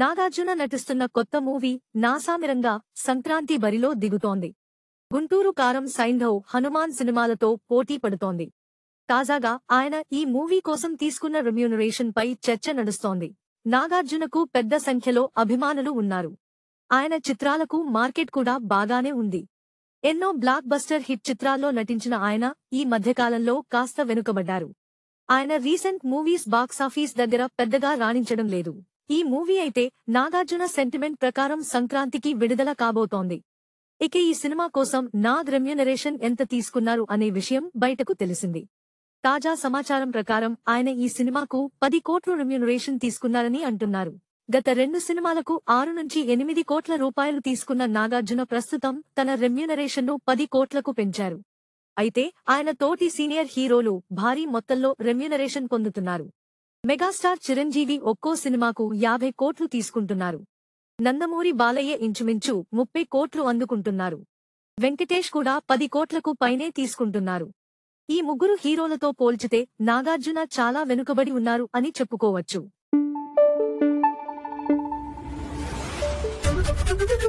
నాగార్జున నటిస్తున్న కొత్త మూవీ నాసామిరంగా సంక్రాంతి బరిలో దిగుతోంది గుంటూరు కారం సైంధవ్ హనుమాన్ సినిమాలతో పోటీ పడుతోంది తాజాగా ఆయన ఈ మూవీ కోసం తీసుకున్న రెమ్యూనరేషన్ పై చర్చ నడుస్తోంది నాగార్జునకు పెద్ద సంఖ్యలో అభిమానులు ఉన్నారు ఆయన చిత్రాలకు మార్కెట్ కూడా బాగానే ఉంది ఎన్నో బ్లాక్ బస్టర్ హిట్ చిత్రాల్లో నటించిన ఆయన ఈ మధ్యకాలంలో కాస్త వెనుకబడ్డారు ఆయన రీసెంట్ మూవీస్ బాక్సాఫీస్ దగ్గర పెద్దగా రాణించడం లేదు ఈ మూవీ అయితే నాగార్జున సెంటిమెంట్ ప్రకారం సంక్రాంతికి విడుదల కాబోతోంది ఇక ఈ సినిమా కోసం నాగ్ రెమ్యునరేషన్ ఎంత తీసుకున్నారు అనే విషయం బయటకు తెలిసింది తాజా సమాచారం ప్రకారం ఆయన ఈ సినిమాకు పది కోట్ల రెమ్యునరేషన్ తీసుకున్నారని అంటున్నారు గత రెండు సినిమాలకు ఆరు నుంచి ఎనిమిది కోట్ల రూపాయలు తీసుకున్న నాగార్జున ప్రస్తుతం తన రెమ్యునరేషన్ను పది కోట్లకు పెంచారు అయితే ఆయన తోటి సీనియర్ హీరోలు భారీ మొత్తంలో రెమ్యునరేషన్ పొందుతున్నారు మెగాస్టార్ చిరంజీవి ఒక్కో సినిమాకు యాభై కోట్లు తీసుకుంటున్నారు నందమూరి బాలయ్య ఇంచుమించు ముప్పై కోట్లు అందుకుంటున్నారు వెంకటేష్ కూడా పది కోట్లకు పైనే తీసుకుంటున్నారు ఈ ముగ్గురు హీరోలతో పోల్చితే నాగార్జున చాలా వెనుకబడి ఉన్నారు అని చెప్పుకోవచ్చు